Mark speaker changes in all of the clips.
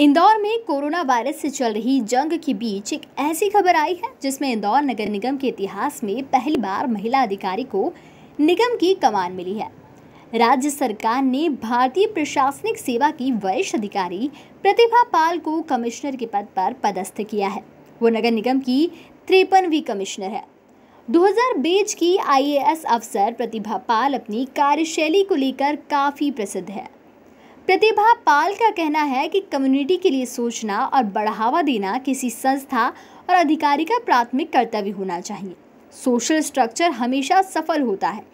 Speaker 1: इंदौर में corona virus से चल रही जंग के बीच एक ऐसी खबर आई है जिसमें इंदौर नगर निगम के इतिहास में पहली बार महिला अधिकारी को निगम की कमान मिली है राज्य सरकार ने भारतीय प्रशासनिक सेवा की वरिष्ठ अधिकारी प्रतिभा पाल को कमिश्नर के पद पर पदस्थ किया है वो नगर निगम की तिरपनवीं कमिश्नर है 2000 बीच की आईएएस अफसर प्रतिभा पाल अपनी कार्यशैली को लेकर काफ़ी प्रसिद्ध है प्रतिभा पाल का कहना है कि कम्युनिटी के लिए सोचना और बढ़ावा देना किसी संस्था और अधिकारी का प्राथमिक कर्तव्य होना चाहिए सोशल स्ट्रक्चर हमेशा सफल होता है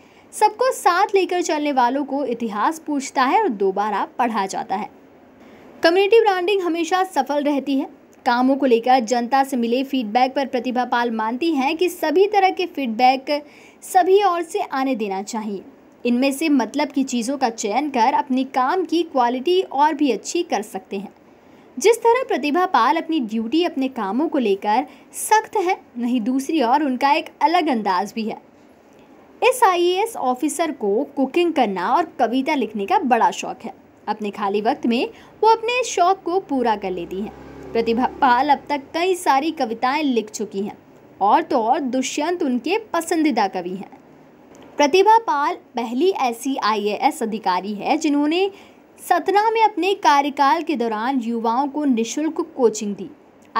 Speaker 1: सबको साथ लेकर चलने वालों को इतिहास पूछता है और दोबारा पढ़ा जाता है कम्युनिटी ब्रांडिंग हमेशा सफल रहती है कामों को लेकर जनता से मिले फीडबैक पर प्रतिभा पाल मानती हैं कि सभी तरह के फीडबैक सभी ओर से आने देना चाहिए इनमें से मतलब की चीज़ों का चयन कर अपने काम की क्वालिटी और भी अच्छी कर सकते हैं जिस तरह प्रतिभा पाल अपनी ड्यूटी अपने कामों को लेकर सख्त है नहीं दूसरी ओर उनका एक अलग अंदाज भी है इस एस ऑफिसर को कुकिंग करना और कविता लिखने का बड़ा शौक है अपने खाली वक्त में वो अपने शौक को पूरा कर लेती हैं प्रतिभा पाल अब तक कई सारी कविताएं लिख चुकी हैं और तो और दुष्यंत उनके पसंदीदा कवि हैं प्रतिभा पाल पहली ऐसी आईएएस अधिकारी है जिन्होंने सतना में अपने कार्यकाल के दौरान युवाओं को निशुल्क कोचिंग दी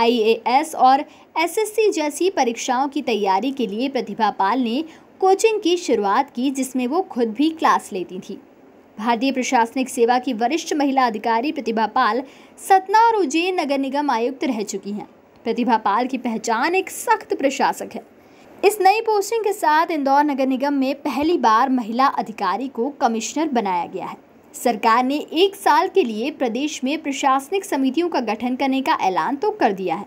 Speaker 1: आईएएस और एसएससी जैसी परीक्षाओं की तैयारी के लिए प्रतिभा पाल ने कोचिंग की शुरुआत की जिसमें वो खुद भी क्लास लेती थी भारतीय प्रशासनिक सेवा की वरिष्ठ महिला अधिकारी प्रतिभा पाल सतना और उज्जैन नगर निगम आयुक्त रह चुकी हैं प्रतिभा पाल की पहचान एक सख्त प्रशासक है इस नई पोस्टिंग के साथ इंदौर नगर निगम में पहली बार महिला अधिकारी को कमिश्नर बनाया गया है सरकार ने एक साल के लिए प्रदेश में प्रशासनिक समितियों का गठन करने का ऐलान तो कर दिया है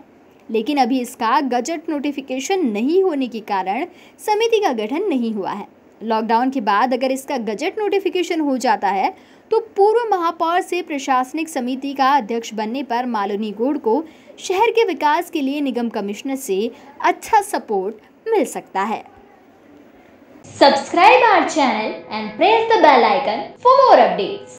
Speaker 1: लेकिन अभी इसका गजट नोटिफिकेशन नहीं होने के कारण समिति का गठन नहीं हुआ है लॉकडाउन के बाद अगर इसका गजट नोटिफिकेशन हो जाता है तो पूर्व महापौर से प्रशासनिक समिति का अध्यक्ष बनने पर मालोनी गोड़ को शहर के विकास के लिए निगम कमिश्नर से अच्छा सपोर्ट मिल सकता है subscribe our channel and press the bell icon for more updates